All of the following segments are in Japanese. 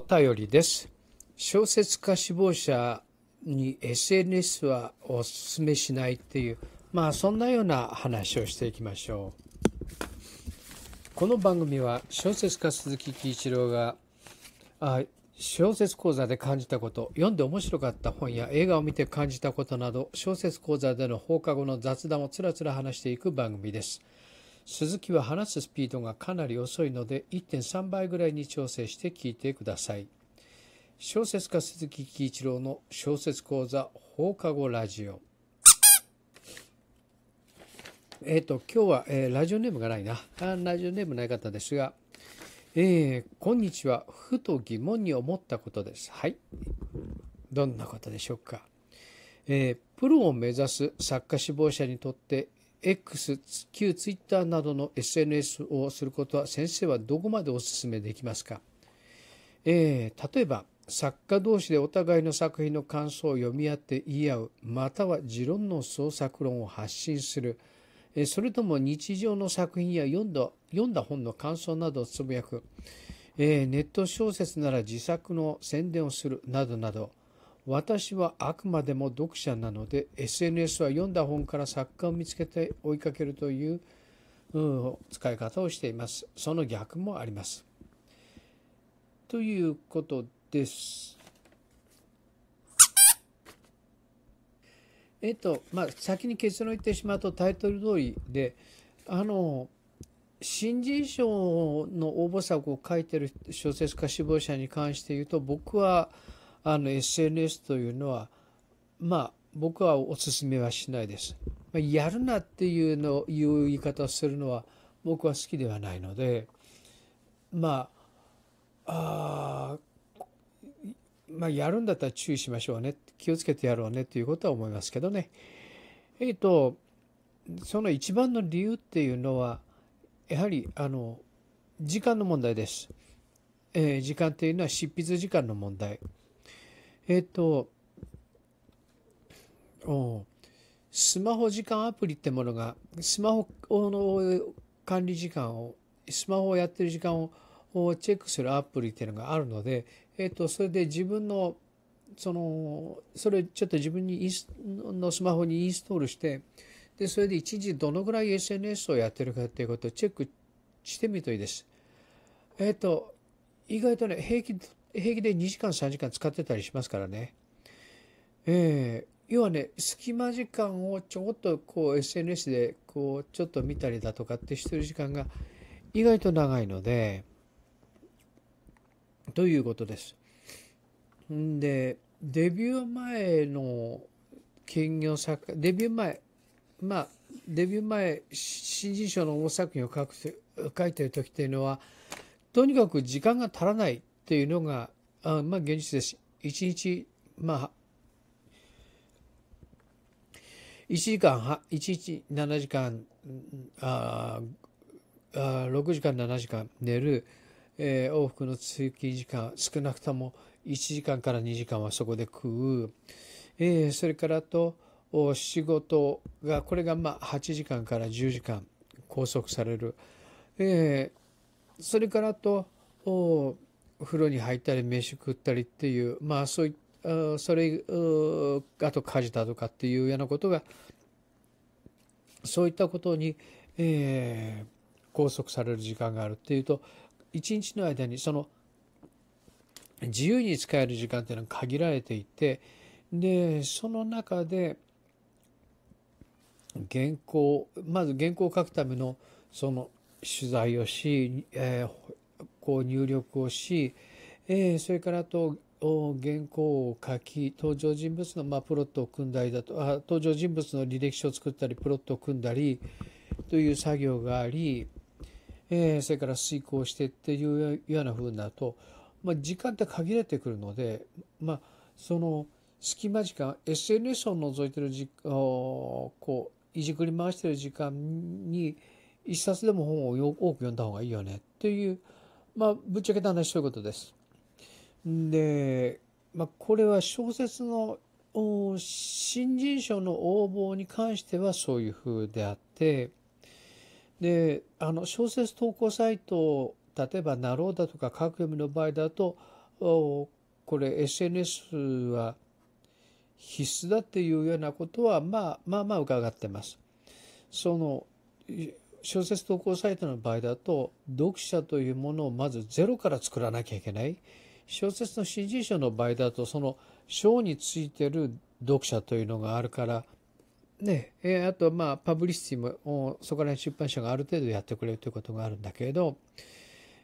お便りです。小説家志望者に SNS はお勧めしないっていう、まあそんなような話をしていきましょう。この番組は小説家鈴木喜一郎があ小説講座で感じたこと読んで面白かった本や映画を見て感じたことなど小説講座での放課後の雑談をつらつら話していく番組です鈴木は話すスピードがかなり遅いので1.3倍ぐらいに調整して聞いてください。小説家鈴木喜一郎の小説講座放課後ラジオ。えっ、ー、と、今日は、えー、ラジオネームがないな。あラジオネームない方ですが、えー、こんにちは。ふと疑問に思ったことです。はい。どんなことでしょうか。えー、プロを目指す作家志望者にとって X、旧 Twitter などの SNS をすることは先生はどこまでお勧めできますか、えー、例えば、作家同士でお互いの作品の感想を読み合って言い合う、または持論の創作論を発信する、それとも日常の作品や読んだ読んだ本の感想などをつぶやく、えー、ネット小説なら自作の宣伝をするなどなど、私はあくまでも読者なので SNS は読んだ本から作家を見つけて追いかけるという、うん、使い方をしています。その逆もあります。ということです。えっとまあ、先に結論言ってしまうとタイトル通りであの新人賞の応募作を書いてる小説家志望者に関して言うと僕はあの SNS というのはまあ僕はお勧めはしないです。やるなっていうのいう言い方をするのは僕は好きではないのでまあまあやるんだったら注意しましょうね気をつけてやろうねということは思いますけどね。えっ、ー、とその一番の理由っていうのはやはりあの時間の問題です。えー、時間っていうのは執筆時間の問題。えっ、と、おスマホ時間アプリってものが、スマホの管理時間を、スマホをやってる時間をチェックするアプリっていうのがあるので、えっ、と、それで自分の、その、それちょっと自分にのスマホにインストールして、で、それで一時どのぐらい SNS をやってるかっていうことをチェックしてみるといいです。えっ、と、意外とね、平均平気で2時間3時間使ってたりしますからね。えー、要はね隙間時間をちょこっとこう SNS でこうちょっと見たりだとかってしてる時間が意外と長いのでということです。んでデビュー前の金魚作デビュー前まあデビュー前新人賞の大作品を書く書いてる時っていうのはとにかく時間が足らないっていうのが、あまあ、現実です。1日、まあ、1時間は、1日7時間、ああ6時間、7時間寝る、えー、往復の通勤時間、少なくとも1時間から2時間はそこで食う。えー、それからと、仕事が、これがまあ8時間から10時間拘束される。えー、それからと、風呂に入ったり飯食ったりっていうまあそういったそれあと家事だとかっていうようなことがそういったことに、えー、拘束される時間があるっていうと一日の間にその自由に使える時間っていうのは限られていてでその中で原稿まず原稿を書くためのその取材をし、えー、こう入力をし、えー、それからあと原稿を書き登場人物の、まあ、プロットを組んだりだとあ登場人物の履歴書を作ったりプロットを組んだりという作業があり、えー、それから遂行してっていうようなうになると、まあ、時間って限れてくるので、まあ、その隙間時間 SNS を除いてるじこういじくり回してる時間に一冊でも本を多く読んだ方がいいよねっていうまあ、ぶっちゃけた話そういうことです。で、まあ、これは小説の新人賞の応募に関してはそういう風であって、で、あの、小説投稿サイト、例えば、なろうだとか、各読みの場合だと、これ SNS は必須だっていうようなことは、まあ、まあまあ伺ってます。その、小説投稿サイトの場合だと読者というものをまずゼロから作らなきゃいけない小説の新人賞の場合だとその賞についてる読者というのがあるからねえあとはまあパブリシティもそこら辺出版社がある程度やってくれるということがあるんだけれど、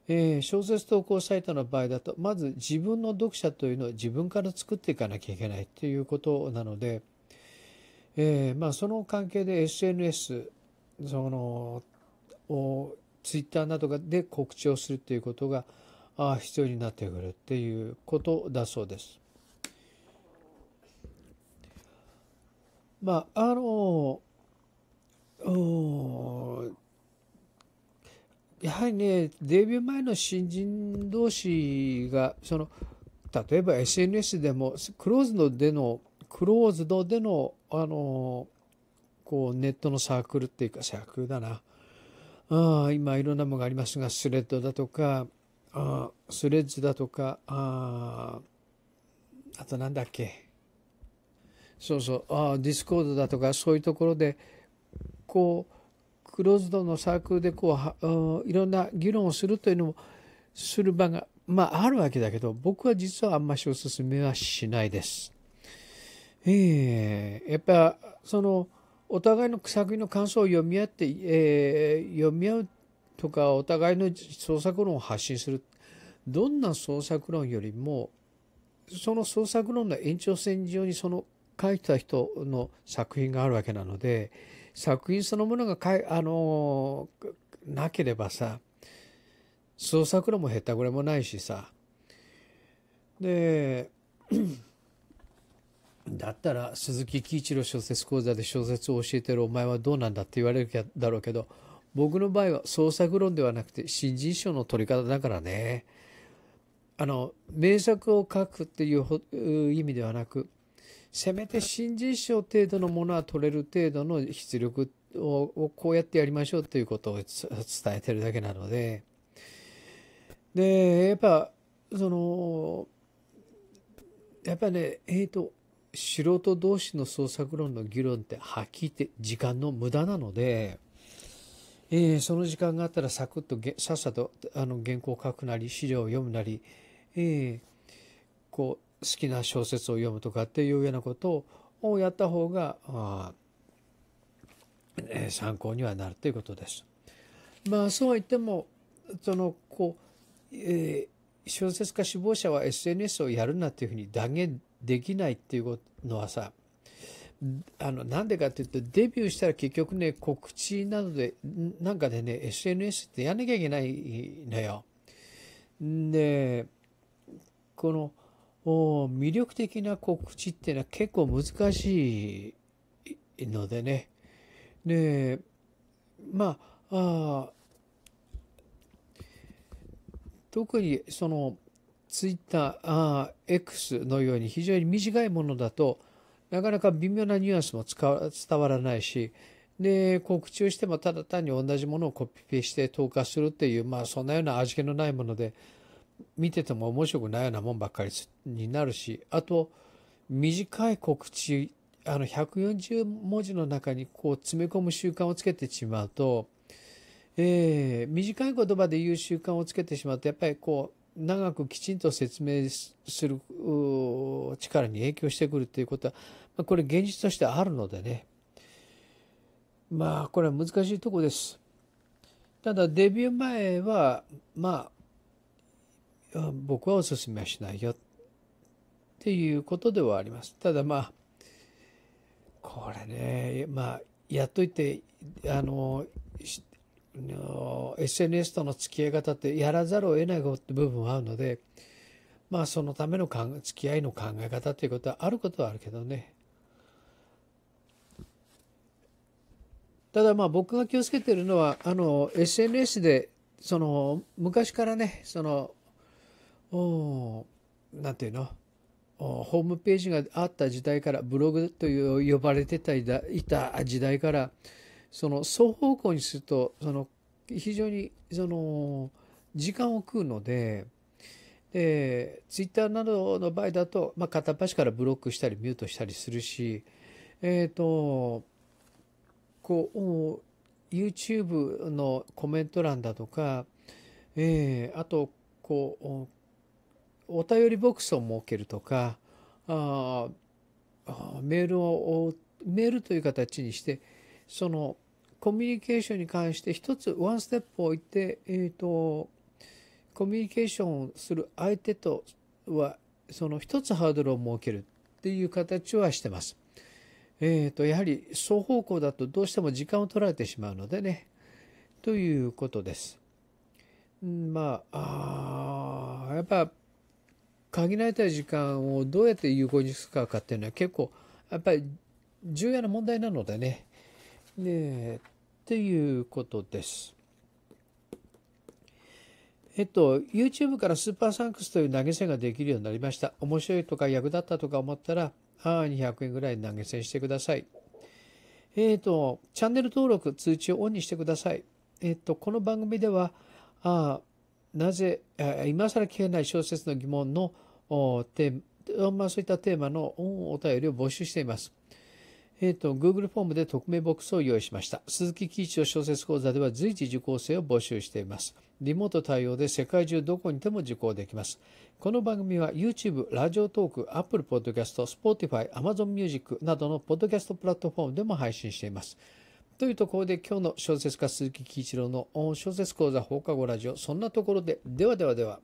えー、小説投稿サイトの場合だとまず自分の読者というのを自分から作っていかなきゃいけないということなので、えー、まあ、その関係で SNS そのツイッターなどで告知をするということが必要になってくるっていうことだそうです。まああのやはりねデビュー前の新人同士がその例えば SNS でもクローズドでのクローズドでのあのこうネットのサークルっていうかサークルだなあ今いろんなものがありますがスレッドだとかあスレッズだとかああとなんだっけそうそうあディスコードだとかそういうところでこうクローズドのサークルでこういろんな議論をするというのもする場がまああるわけだけど僕は実はあんましおすすめはしないです。ええー、やっぱそのお互いの作品の感想を読み合って、えー、読み合うとかお互いの創作論を発信するどんな創作論よりもその創作論の延長線上にその書いた人の作品があるわけなので作品そのものがかいあのなければさ創作論もへったくれもないしさでだったら鈴木喜一郎小説講座で小説を教えてるお前はどうなんだって言われるだろうけど僕の場合は創作論ではなくて新人賞の取り方だからねあの名作を書くっていう意味ではなくせめて新人賞程度のものは取れる程度の出力をこうやってやりましょうということを伝えてるだけなのででやっぱそのやっぱねえっ、ー、と素人同士の創作論の議論ってはっきり言って時間の無駄なので、えー、その時間があったらサクッとさっさとあの原稿を書くなり資料を読むなり、えー、こう好きな小説を読むとかっていうようなことをやった方がえー、参考にはなるということです。まあそうは言ってもそのこう、えー、小説家志望者は SNS をやるなというふうに断言できないっていうのはさあのなんでかっていうとデビューしたら結局ね告知などでなんかでね SNS ってやんなきゃいけないのよ。でこの魅力的な告知っていうのは結構難しいのでね。でまあ特にそのツイッター、X のように非常に短いものだと、なかなか微妙なニュアンスも伝わらないし、で、告知をしてもただ単に同じものをコピペして投下するっていう、まあそんなような味気のないもので、見てても面白くないようなもんばっかりになるし、あと、短い告知、あの140文字の中にこう詰め込む習慣をつけてしまうと、えー、短い言葉で言う習慣をつけてしまうと、やっぱりこう、長くきちんと説明する力に影響してくるということは、まこれ現実としてあるのでねまあこれは難しいとこです。ただデビュー前はまあ僕はおすすめはしないよっていうことではあります。ただまあこれねまあやっといてあの SNS との付き合い方ってやらざるを得ない部分はあるので、まあそのための付き合いの考え方ということはあることはあるけどね。ただまあ僕が気をつけてるのは、あの SNS でその昔からね、その、おなんていうのホームページがあった時代からブログという呼ばれてたいた時代からその双方向にするとその非常にその時間を食うのででツイッターなどの場合だと、まあ、片っ端からブロックしたりミュートしたりするしえっ、ー、とこう YouTube のコメント欄だとか、えー、あとこうお便りボックスを設けるとかあメールをメールという形にしてそのコミュニケーションに関して一つワンステップを置いて、えーと、コミュニケーションをする相手とはその一つハードルを設けるっていう形はしてます。えーと、とやはり双方向だとどうしても時間を取られてしまうのでねということです。まああやっぱ限られた時間をどうやって有効に使うかっていうのは結構やっぱり重要な問題なのでねえっていうことです。えっと、YouTube からスーパーサンクスという投げ銭ができるようになりました。面白いとか役立ったとか思ったら、ああ、200円ぐらい投げ銭してください。えっ、と、チャンネル登録、通知をオンにしてください。えっ、と、この番組では、ああ、なぜ、今更聞けない小説の疑問の、テーマ、まあ、そういったテーマのお便りを募集しています。えっ、ー、と、Google フォームで匿名ボックスを用意しました。鈴木喜一郎小説講座では随時受講生を募集しています。リモート対応で世界中どこにでも受講できます。この番組は YouTube、ラジオトーク、Apple Podcast、Spotify、Amazon Music などのポッドキャストプラットフォームでも配信しています。というところで今日の小説家鈴木喜一郎の小説講座放課後ラジオ、そんなところで、ではではでは。